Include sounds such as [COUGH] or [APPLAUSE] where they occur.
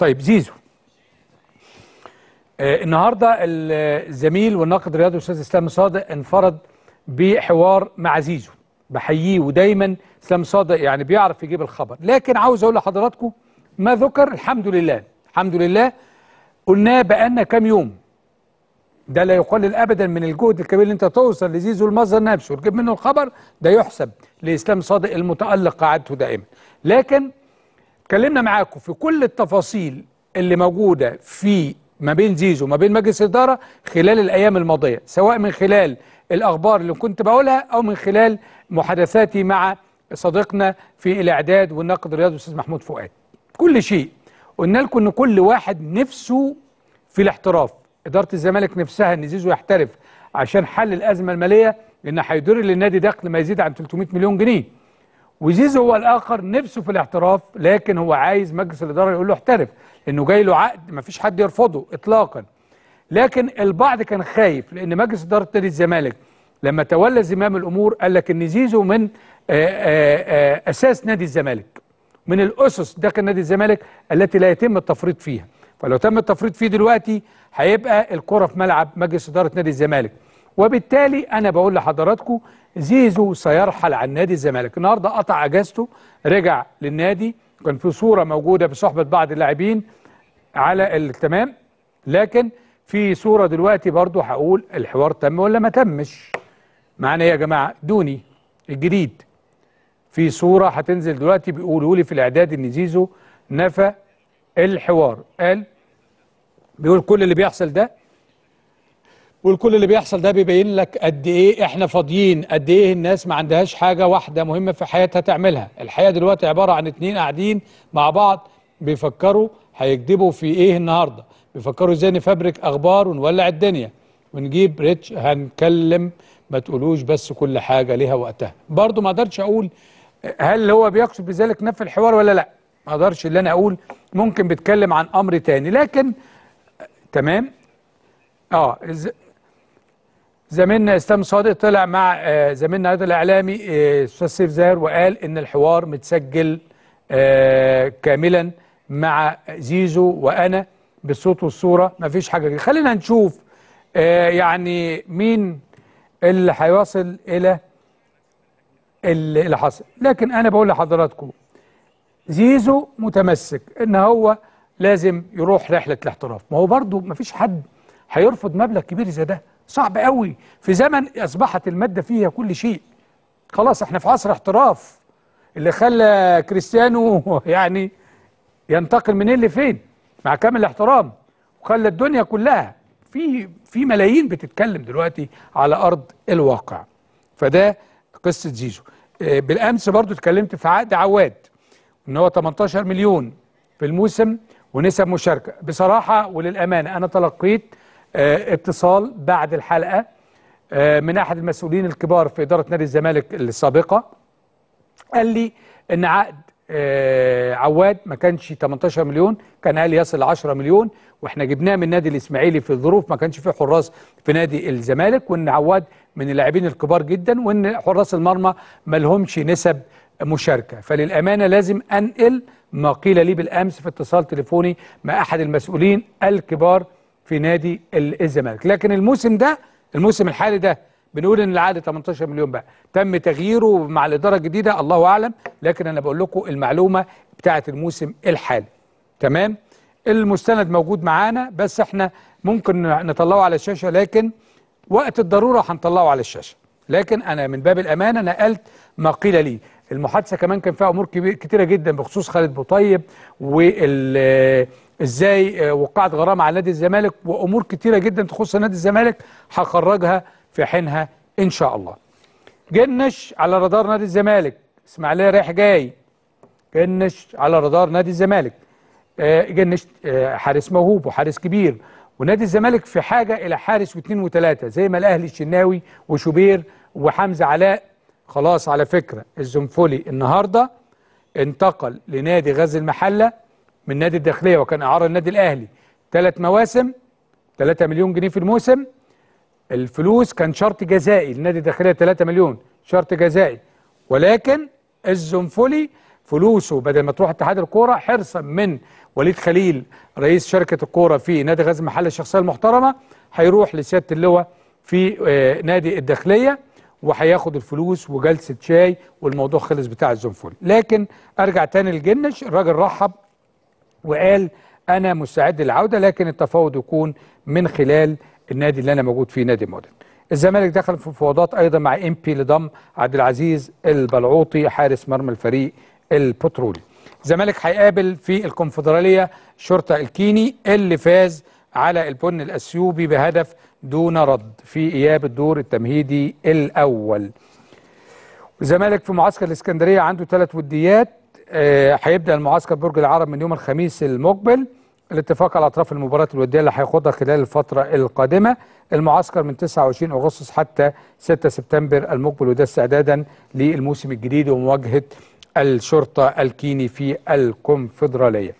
طيب زيزو آه النهارده الزميل والناقد الرياضي الاستاذ اسلام صادق انفرد بحوار مع زيزو بحييه ودايما اسلام صادق يعني بيعرف يجيب الخبر لكن عاوز اقول لحضراتكم ما ذكر الحمد لله الحمد لله قلناه بقالنا كام يوم ده لا يقلل ابدا من الجهد الكبير اللي انت توصل لزيزو المصدر نفسه وتجيب منه الخبر ده يحسب لاسلام صادق المتالق قاعدته دائما لكن اتكلمنا معاكم في كل التفاصيل اللي موجوده في ما بين زيزو وما بين مجلس الاداره خلال الايام الماضيه سواء من خلال الاخبار اللي كنت بقولها او من خلال محادثاتي مع صديقنا في الاعداد والنقد الرياضي الاستاذ محمود فؤاد كل شيء قلنا لكم ان كل واحد نفسه في الاحتراف اداره الزمالك نفسها ان زيزو يحترف عشان حل الازمه الماليه لان هيضر للنادي دخل ما يزيد عن 300 مليون جنيه وزيزو هو الاخر نفسه في الاحتراف لكن هو عايز مجلس الاداره يقول له احترف لانه جاي له عقد ما فيش حد يرفضه اطلاقا لكن البعض كان خايف لان مجلس اداره نادي الزمالك لما تولى زمام الامور قال لك ان زيزو من آه، آه، آه، اساس نادي الزمالك من الاسس داخل نادي الزمالك التي لا يتم التفريط فيها فلو تم التفريط فيه دلوقتي هيبقى الكره في ملعب مجلس اداره نادي الزمالك وبالتالي انا بقول لحضراتكم زيزو سيرحل عن نادي الزمالك النهارده قطع اجازته رجع للنادي كان في صوره موجوده بصحبه بعض اللاعبين على التمام لكن في صوره دلوقتي برضو هقول الحوار تم ولا ما تمش معانا يا جماعه دوني الجديد في صوره هتنزل دلوقتي بيقولوا لي في الاعداد ان زيزو نفى الحوار قال بيقول كل اللي بيحصل ده والكل اللي بيحصل ده بيبين لك قد ايه احنا فاضيين قد ايه الناس ما عندهاش حاجه واحده مهمه في حياتها تعملها الحياه دلوقتي عباره عن اتنين قاعدين مع بعض بيفكروا هيكدبوا في ايه النهارده بيفكروا ازاي نفبرك اخبار ونولع الدنيا ونجيب ريتش هنكلم ما تقولوش بس كل حاجه ليها وقتها برضه ما اقدرش اقول هل هو بيقصد بذلك نفي الحوار ولا لا ما اقدرش اللي انا اقول ممكن بيتكلم عن امر تاني لكن تمام اه زميلنا اسلام صادق طلع مع آه، زميلنا الاعلامي آه، استاذ سيف زاهر وقال ان الحوار متسجل آه، كاملا مع زيزو وانا بالصوت والصوره مفيش حاجه خلينا نشوف يعني مين اللي هيوصل الى اللي حصل لكن انا بقول لحضراتكم زيزو متمسك ان هو لازم يروح رحله الاحتراف ما هو برضه مفيش حد هيرفض مبلغ كبير زي ده صعب قوي في زمن اصبحت الماده فيها كل شيء خلاص احنا في عصر احتراف اللي خلى كريستيانو [LAUGHS] يعني ينتقل منين لفين مع كامل الاحترام وخلى الدنيا كلها في في ملايين بتتكلم دلوقتي على ارض الواقع فده قصه زيزو آه، بالامس برضو اتكلمت في عقد عواد ان هو 18 مليون في الموسم ونسب مشاركه بصراحه وللامانه انا تلقيت آه، اتصال بعد الحلقة آه، من أحد المسؤولين الكبار في إدارة نادي الزمالك السابقة قال لي إن عقد آه، عواد ما كانش 18 مليون كان قال يصل 10 مليون واحنا جبناه من نادي الاسماعيلي في الظروف ما كانش فيه حراس في نادي الزمالك وان عواد من اللاعبين الكبار جدا وان حراس المرمى ما لهمش نسب مشاركه فللامانه لازم انقل ما قيل لي بالامس في اتصال تليفوني مع احد المسؤولين الكبار في نادي الزمالك لكن الموسم ده الموسم الحالي ده بنقول ان العقد 18 مليون بقى تم تغييره مع الاداره الجديده الله اعلم لكن انا بقول لكم المعلومه بتاعه الموسم الحالي تمام المستند موجود معانا بس احنا ممكن نطلعه على الشاشه لكن وقت الضروره هنطلعه على الشاشه لكن انا من باب الامانه نقلت ما قيل لي المحادثه كمان كان فيها امور كبيره كتيره جدا بخصوص خالد بوطيب وال ازاي آه، وقعت غرامه على نادي الزمالك وامور كتيره جدا تخص نادي الزمالك هخرجها في حينها ان شاء الله. جنش على رادار نادي الزمالك اسماعيليه رايح جاي جنش على رادار نادي الزمالك آه، جنش آه، حارس موهوب وحارس كبير ونادي الزمالك في حاجه الى حارس واثنين وثلاثه زي ما الاهلي الشناوي وشوبير وحمزه علاء خلاص على فكره الزنفولي النهارده انتقل لنادي غزل المحله من نادي الداخلية وكان إعارة النادي الأهلي ثلاث مواسم 3 مليون جنيه في الموسم الفلوس كان شرط جزائي النادي الداخلية 3 مليون شرط جزائي ولكن الزنفولي فلوسه بدل ما تروح اتحاد الكوره حرصا من وليد خليل رئيس شركه الكوره في نادي غاز محل الشخصيه المحترمه هيروح لسياده اللواء في آه، نادي الداخليه وهياخد الفلوس وجلسه شاي والموضوع خلص بتاع الزنفولي لكن ارجع تاني للجنش الراجل رحب وقال انا مستعد للعوده لكن التفاوض يكون من خلال النادي اللي انا موجود فيه نادي مودرن الزمالك دخل في مفاوضات ايضا مع ام بي لضم عبد العزيز البلعوطي حارس مرمى الفريق البترولي الزمالك هيقابل في الكونفدراليه شرطه الكيني اللي فاز على البن الاثيوبي بهدف دون رد في اياب الدور التمهيدي الاول الزمالك في معسكر الاسكندريه عنده ثلاث وديات آه، هيبدا المعسكر برج العرب من يوم الخميس المقبل الاتفاق على اطراف المباراه الوديه اللي هيخوضها خلال الفتره القادمه المعسكر من 29 اغسطس حتى 6 سبتمبر المقبل وده استعدادا للموسم الجديد ومواجهه الشرطه الكيني في الكونفدراليه